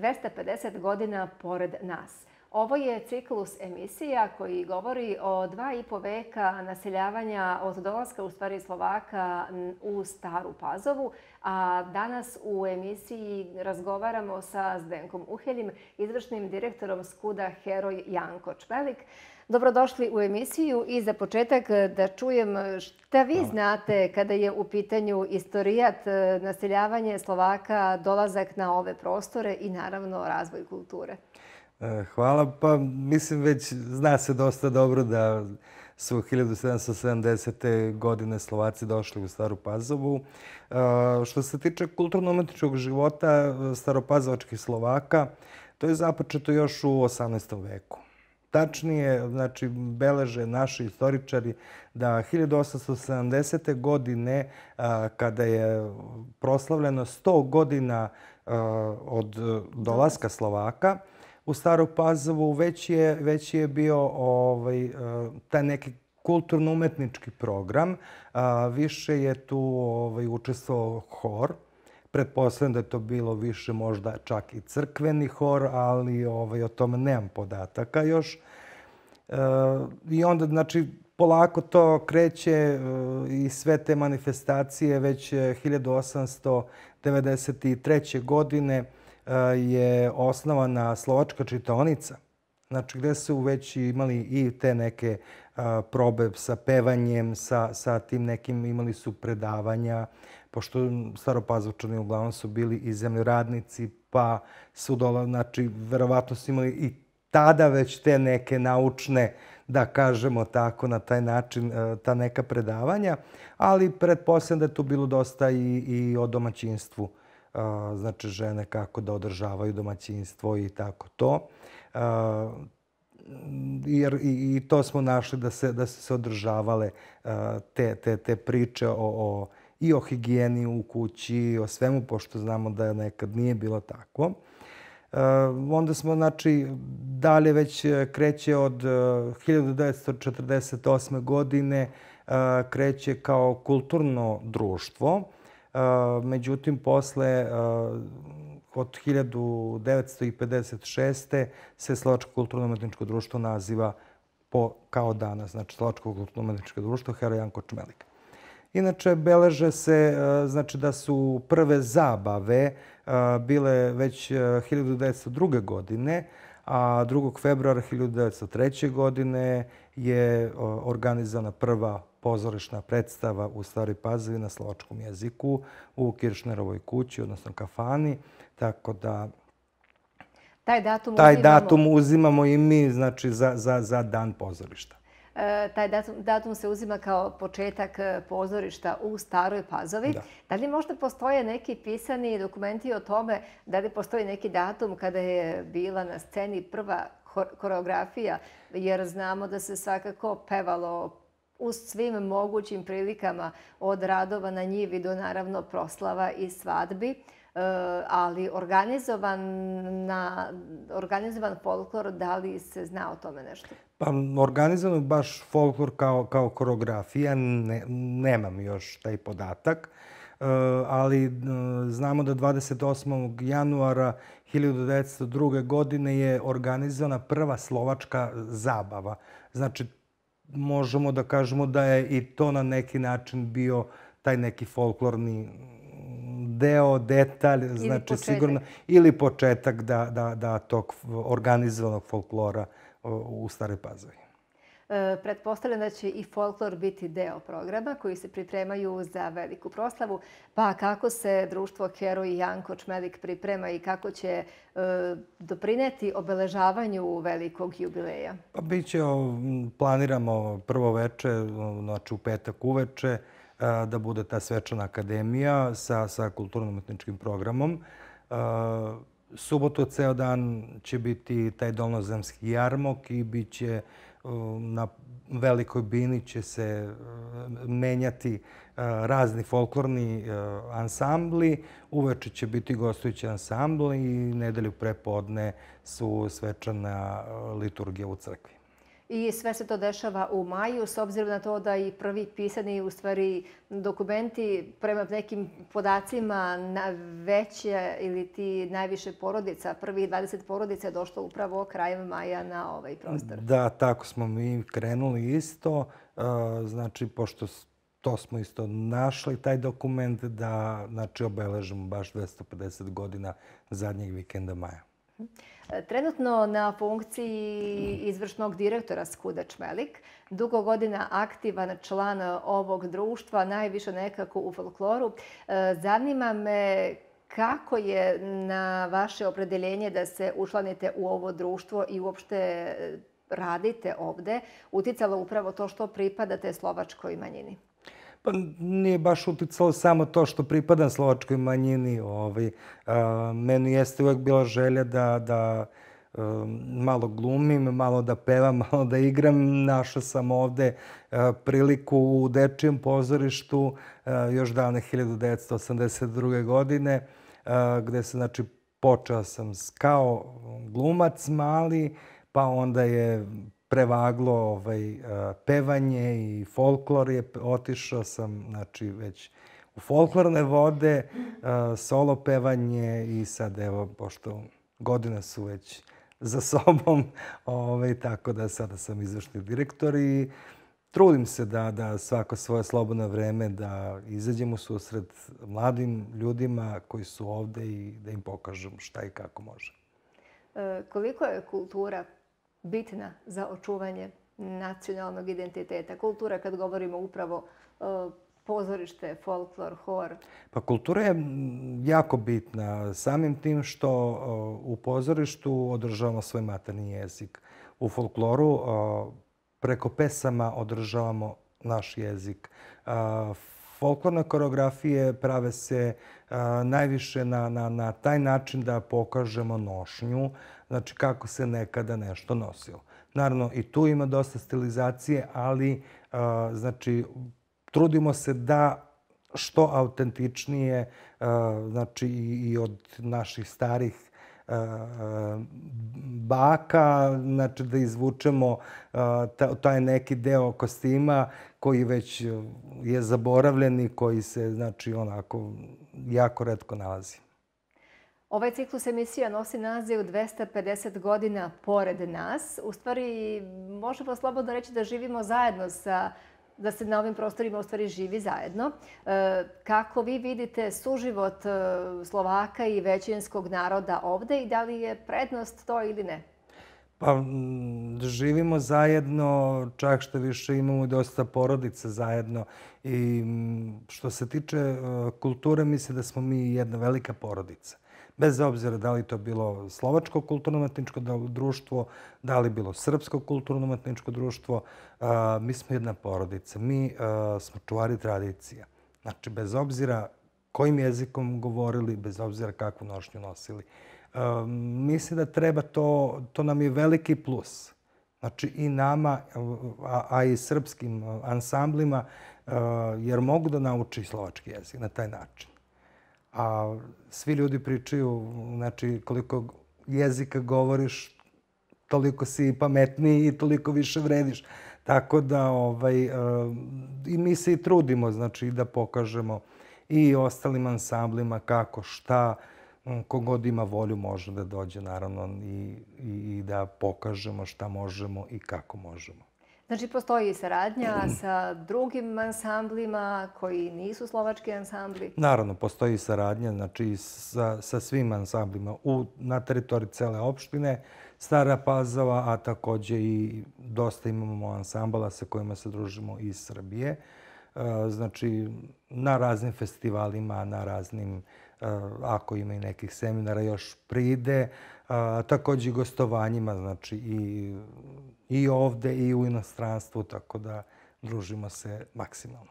250 godina pored nas. Ovo je ciklus emisija koji govori o dva i po veka naseljavanja od dolaska u stvari Slovaka u Staru Pazovu, a danas u emisiji razgovaramo sa Zdenkom Uheljem, izvršnim direktorom Skuda Heroj Janko Čpelik. Dobrodošli u emisiju i za početak da čujem šta vi znate kada je u pitanju istorijat e, naseljavanje Slovaka, dolazak na ove prostore i naravno razvoj kulture. E, hvala, pa mislim već zna se dosta dobro da su 1770. godine Slovaci došli u Staru Pazovu. E, što se tiče kulturno-umetničkog života e, staropazovačkih Slovaka, to je započeto još u 18. veku. Tačnije, znači, beleže naši istoričari da 1870. godine, kada je proslavljeno 100 godina od dolaska Slovaka, u Staru Pazovu, već je, već je bio ovaj, eh, taj neki kulturno-umetnički program. A, eh, više je tu ovaj, učestvovao hor. Pretpostavljam da je to bilo više možda čak i crkveni hor, ali ovaj, o tome nemam podataka još. Eh, I onda, znači, polako to kreće i sve te manifestacije već 1893. godine je osnovana slovačka čitonica, znači gde su već imali i te neke probe sa pevanjem, sa, sa tim nekim imali su predavanja, pošto staropazvačani uglavnom su bili i zemljoradnici, pa su dola, znači, verovatno su imali i tada već te neke naučne, da kažemo tako, na taj način, ta neka predavanja, ali pretpostavljam da je tu bilo dosta i, i o domaćinstvu znači žene kako da održavaju domaćinstvo i tako to. Jer i to smo našli da se, da se, se održavale te, te, te priče o, o, i o higijeni u kući, o svemu, pošto znamo da nekad nije bilo tako. onda smo, znači, dalje već e, kreće od 1948. E, godine, e, kreće kao kulturno društvo, E, međutim, posle e, od 1956. se Slovačko kulturno-umetničko društvo naziva po, kao danas, znači Slovačko kulturno-umetničko društvo Hero Janko Čmelik. Inače, beleže se e, znači, da su prve zabave e, bile već 1902. E, godine, a 2. februara 1903. godine je organizana prva pozorišna predstava u Staroj Pazovi na slovačkom jeziku u Kiršnerovoj kući, odnosno kafani, tako da taj datum, taj uzimamo. datum uzimamo i mi znači, za, za, za dan pozorišta. E, taj datum, datum se uzima kao početak e, pozorišta u Staroj Pazovi. Da. da li možda postoje neki pisani dokumenti o tome da li postoji neki datum kada je bila na sceni prva koreografija, jer znamo da se svakako pevalo u svim mogućim prilikama od radova na njivi do naravno proslava i svadbi, e, ali organizovan na organizovan folklor, da li se zna o tome nešto? Pa organizovan baš folklor kao, kao koreografija ne, nemam još taj podatak. E, ali e, znamo da 28. januara 1902. godine je organizovana prva slovačka zabava. Znači, možemo da kažemo da je i to na neki način bio taj neki folklorni deo, detalj, ili znači početak. sigurno, ili početak da, da, da tog organizovanog folklora u Stare Pazovi. E, pretpostavljam da će i folklor biti deo programa koji se pripremaju za veliku proslavu. Pa kako se društvo Hero i Janko Čmelik priprema i kako će e, doprineti obeležavanju velikog jubileja? Pa biće, planiramo prvo veče, znači u petak uveče, da bude ta svečana akademija sa, sa kulturno-umetničkim programom. Subotu ceo dan će biti taj dolnozemski jarmok i bit će na velikoj bini će se e, menjati e, razni folklorni e, ansambli. Uveče će biti gostujući ansambli i nedelju prepodne su svečana liturgija u crkvi i sve se to dešava u maju s obzirom na to da i prvi pisani u stvari dokumenti prema nekim podacima na veće ili ti najviše porodica, prvi 20 porodica je došlo upravo krajem maja na ovaj prostor. Da, tako smo mi krenuli isto. E, znači, pošto to smo isto našli, taj dokument, da znači, obeležimo baš 250 godina zadnjeg vikenda maja. Trenutno na funkciji izvršnog direktora Skuda Čmelik, dugo godina aktivan član ovog društva, najviše nekako u folkloru, e, zanima me kako je na vaše opredeljenje da se učlanite u ovo društvo i uopšte radite ovde uticalo upravo to što pripadate slovačkoj manjini? Pa nije baš uticalo samo to što pripadam slovačkoj manjini. Ovaj, a, meni jeste uvek bila želja da, da a, e, malo glumim, malo da pevam, malo da igram. Našao sam ovde a, e, priliku u dečijem pozorištu a, e, još davne 1982. godine, a, gde se znači počeo sam kao glumac mali, pa onda je prevaglo ovaj, e, pevanje i folklor je, otišao sam, znači, već u folklorne vode, e, solo pevanje i sad, evo, pošto godine su već za sobom, ovaj, tako da sada sam izvršni direktor i trudim se da, da svako svoje slobodno vreme da izađem u susret mladim ljudima koji su ovde i da im pokažem šta i kako može. E, koliko je kultura bitna za očuvanje nacionalnog identiteta. Kultura, kad govorimo upravo e, pozorište, folklor, hor? Pa kultura je jako bitna samim tim što e, u pozorištu održavamo svoj materni jezik. U folkloru e, preko pesama održavamo naš jezik. Folklorne koreografije prave se najviše na, na, na taj način da pokažemo nošnju, znači kako se nekada nešto nosilo. Naravno, i tu ima dosta stilizacije, ali znači, trudimo se da što autentičnije, znači i, i od naših starih baka, znači da izvučemo taj neki deo kostima koji već je zaboravljen i koji se znači onako jako redko nalazi. Ovaj ciklus emisija nosi naziv 250 godina pored nas. U stvari, možemo slobodno reći da živimo zajedno sa da se na ovim prostorima u stvari živi zajedno. E, kako vi vidite suživot e, Slovaka i većinskog naroda ovde i da li je prednost to ili ne? Pa živimo zajedno, čak što više imamo dosta porodica zajedno i što se tiče e, kulture mislim da smo mi jedna velika porodica bez obzira da li to bilo slovačko kulturno-umetničko društvo, da li bilo srpsko kulturno-umetničko društvo, mi smo jedna porodica, mi smo čuvari tradicija. Znači, bez obzira kojim jezikom govorili, bez obzira kakvu nošnju nosili. mislim da treba to, to nam je veliki plus. Znači i nama, a, a i srpskim ansamblima, jer mogu da nauči slovački jezik na taj način. A svi ljudi pričaju, znači koliko jezika govoriš, toliko si pametniji i toliko više vrediš. Tako da ovaj, e, i mi se i trudimo znači, da pokažemo i ostalim ansamblima kako, šta, kogod ima volju može da dođe naravno i, i, i da pokažemo šta možemo i kako možemo. Znači, postoji i saradnja sa drugim ansamblima koji nisu slovački ansambli? Naravno, postoji saradnja znači, sa, sa svim ansamblima u, na teritoriji cele opštine. Stara Pazova, a takođe i dosta imamo ansambala sa kojima se družimo iz Srbije. E, znači, na raznim festivalima, na raznim E, ako ima i nekih seminara još pride. E, takođe i gostovanjima, znači i, i ovde i u inostranstvu, tako da družimo se maksimalno.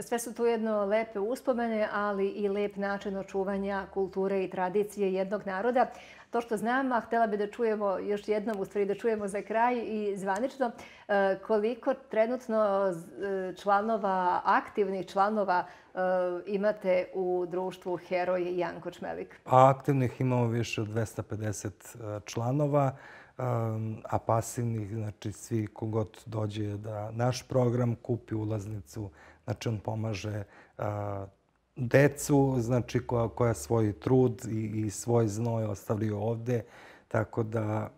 Sve su to jedno lepe uspomene, ali i lep način očuvanja kulture i tradicije jednog naroda to što znam, a htela bi da čujemo još jednom, u stvari da čujemo za kraj i zvanično, e, koliko trenutno e, članova, aktivnih članova e, imate u društvu Heroj Janko Čmelik? Pa aktivnih imamo više od 250 članova a pasivnih, znači svi kogod dođe da naš program kupi ulaznicu, znači on pomaže decu, znači koja, koja svoj trud i, i svoj znoj ostavljaju ovde, tako da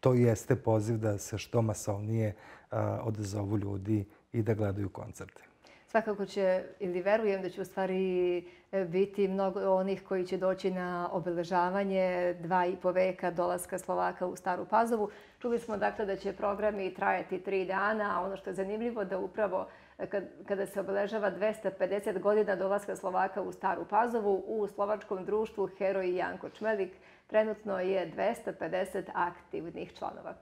to jeste poziv da se što masovnije a, odazovu ljudi i da gledaju koncerte. Svakako će, ili verujem da će u stvari e, biti mnogo onih koji će doći na obeležavanje dva i po veka dolaska Slovaka u Staru Pazovu. Čuli smo dakle da će programi trajati tri dana, a ono što je zanimljivo da upravo uh, kad, kada se obeležava 250 godina dolaska Slovaka u Staru Pazovu u slovačkom društvu Heroj Janko Čmelik trenutno je 250 aktivnih članova.